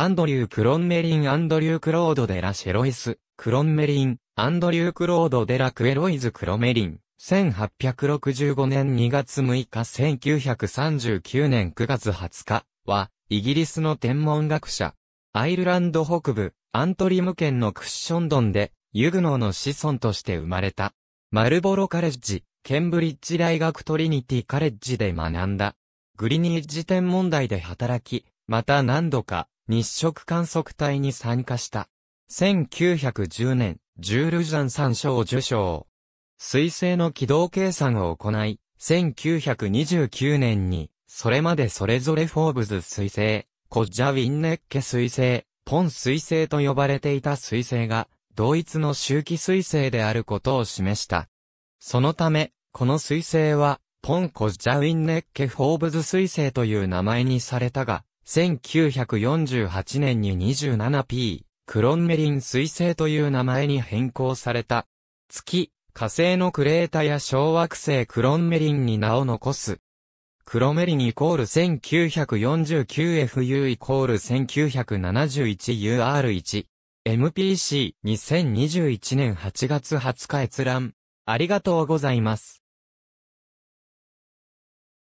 アンドリュー・クロンメリン・アンドリュー・クロード・デラ・シェロイス、クロンメリン、アンドリュー・クロード・デラ・クエロイズ・クロメリン、1865年2月6日1939年9月20日は、イギリスの天文学者、アイルランド北部、アントリム県のクッションドンで、ユグノーの子孫として生まれた。マルボロカレッジ、ケンブリッジ大学トリニティカレッジで学んだ。グリニッジ天文台で働き、また何度か日食観測隊に参加した。1910年、ジュールジャン三賞受賞。水星の軌道計算を行い、1929年に、それまでそれぞれフォーブズ水星、コッジャ・ウィンネッケ水星、ポン水星と呼ばれていた水星が、同一の周期水星であることを示した。そのため、この水星は、ポンコ・ジャウィンネッケ・フォーブズ彗星という名前にされたが、1948年に 27P、クロンメリン彗星という名前に変更された。月、火星のクレータや小惑星クロンメリンに名を残す。クロメリンイコール 1949FU イコール 1971UR1。MPC2021 年8月20日閲覧。ありがとうございます。